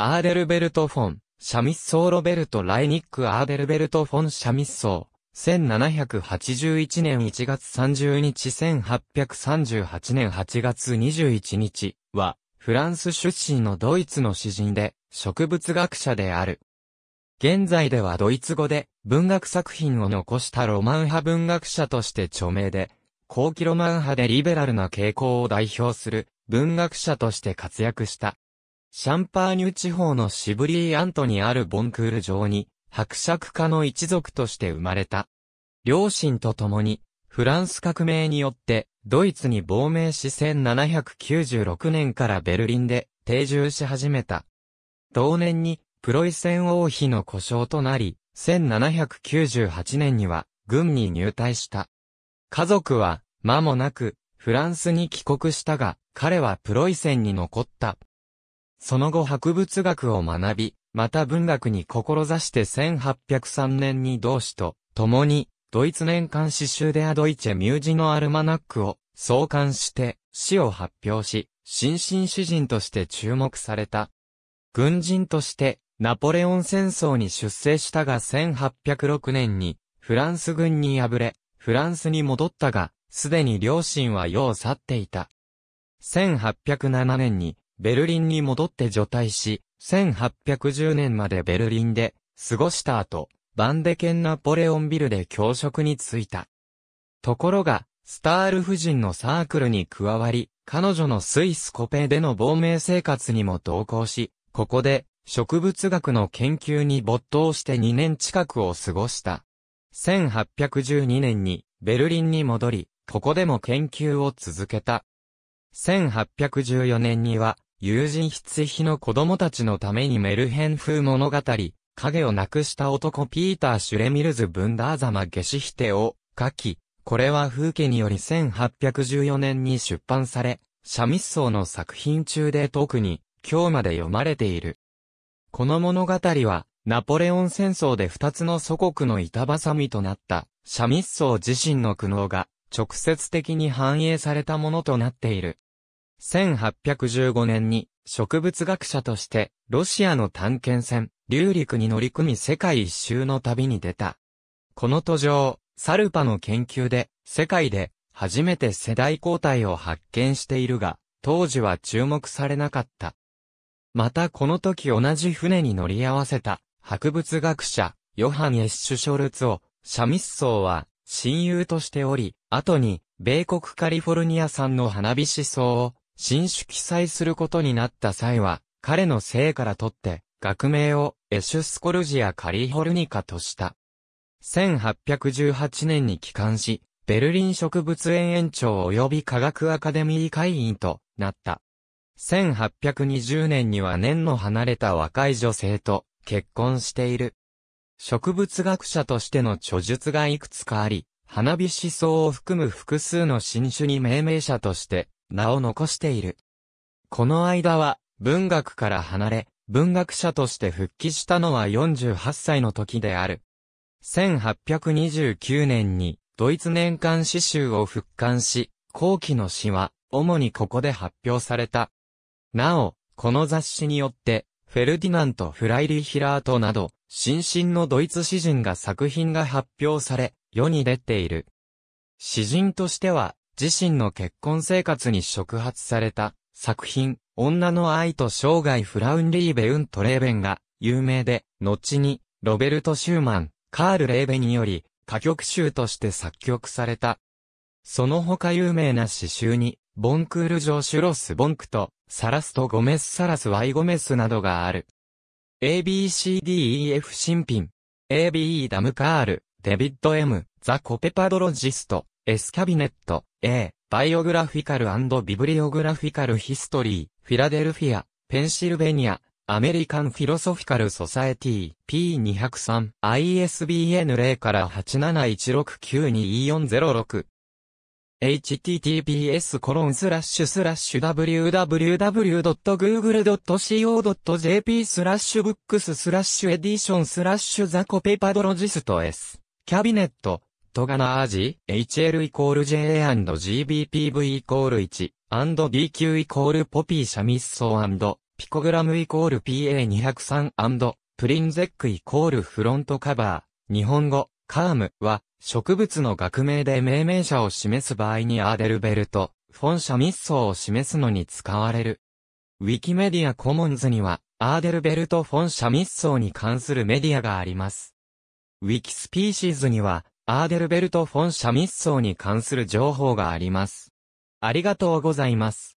アーデルベルト・フォン、シャミッソー・ロベルト・ライニック・アーデルベルト・フォン・シャミッソー、1781年1月30日1838年8月21日は、フランス出身のドイツの詩人で、植物学者である。現在ではドイツ語で文学作品を残したロマン派文学者として著名で、後期ロマン派でリベラルな傾向を代表する文学者として活躍した。シャンパーニュ地方のシブリーアントにあるボンクール城に、伯爵家の一族として生まれた。両親と共に、フランス革命によって、ドイツに亡命し1796年からベルリンで定住し始めた。同年に、プロイセン王妃の故障となり、1798年には、軍に入隊した。家族は、間もなく、フランスに帰国したが、彼はプロイセンに残った。その後博物学を学び、また文学に志して1803年に同志と、共に、ドイツ年間詩集でアドイチェミュージのアルマナックを創刊して詩を発表し、新進詩人として注目された。軍人としてナポレオン戦争に出征したが1806年にフランス軍に敗れ、フランスに戻ったが、すでに両親は世を去っていた。1807年にベルリンに戻って除隊し、1810年までベルリンで過ごした後、バンデケンナポレオンビルで教職に就いた。ところが、スタール夫人のサークルに加わり、彼女のスイスコペでの亡命生活にも同行し、ここで植物学の研究に没頭して2年近くを過ごした。1812年にベルリンに戻り、ここでも研究を続けた。1814年には友人筆費の子供たちのためにメルヘン風物語、影をなくした男ピーター・シュレミルズ・ブンダーザマ・ゲシヒテを書き、これは風景により1814年に出版され、シャミッソーの作品中で特に今日まで読まれている。この物語は、ナポレオン戦争で二つの祖国の板挟みとなったシャミッソー自身の苦悩が直接的に反映されたものとなっている。1815年に植物学者としてロシアの探検船、流陸に乗り組み世界一周の旅に出た。この途上、サルパの研究で世界で初めて世代交代を発見しているが、当時は注目されなかった。またこの時同じ船に乗り合わせた博物学者ヨハン・エッシュ・ショルツをシャミッソーは親友としており、後に米国カリフォルニア産の花火思想を新種記載することになった際は、彼の生から取って、学名をエシュスコルジア・カリホルニカとした。1818年に帰還し、ベルリン植物園園長及び科学アカデミー会員となった。1820年には年の離れた若い女性と結婚している。植物学者としての著述がいくつかあり、花火思想を含む複数の新種に命名者として名を残している。この間は、文学から離れ、文学者として復帰したのは48歳の時である。1829年に、ドイツ年間詩集を復刊し、後期の詩は、主にここで発表された。なお、この雑誌によって、フェルディナント・フライリー・ヒラートなど、新進のドイツ詩人が作品が発表され、世に出ている。詩人としては、自身の結婚生活に触発された作品、女の愛と生涯フラウンリーベウントレーベンが有名で、後にロベルト・シューマン、カール・レーベにより歌曲集として作曲された。その他有名な詩集に、ボンクール・ジョー・シュロス・ボンクと、サラスとゴメス・サラス・ワイ・ゴメスなどがある。ABCDEF 新品。ABE ダムカール、デビッド M、ザ・コペパドロジスト、エスキャビネット、A、バイオグラフィカルビブリオグラフィカルヒストリー、フィラデルフィア、ペンシルベニア、アメリカンフィロソフィカルソサエティ、P203、ISBN 0から871692406。https コロンスラッシュスラッシュ www.google.co.jp スラッシュブックススラッシュエディションスラッシュザコペパドロジスト S キャビネットトガナージ HL イコール J&GBPV イコール 1&DQ イコールポピーシャミッソーピコグラムイコール PA203& プリンゼックイコールフロントカバー。日本語、カームは植物の学名で命名者を示す場合にアーデルベルト、フォンシャミッソーを示すのに使われる。ウィキメディアコモンズには、アーデルベルト・フォン・シャミッソーに関するメディアがあります。ウィキスピーシーズには、アーデルベルト・フォン・シャ密葬に関する情報があります。ありがとうございます。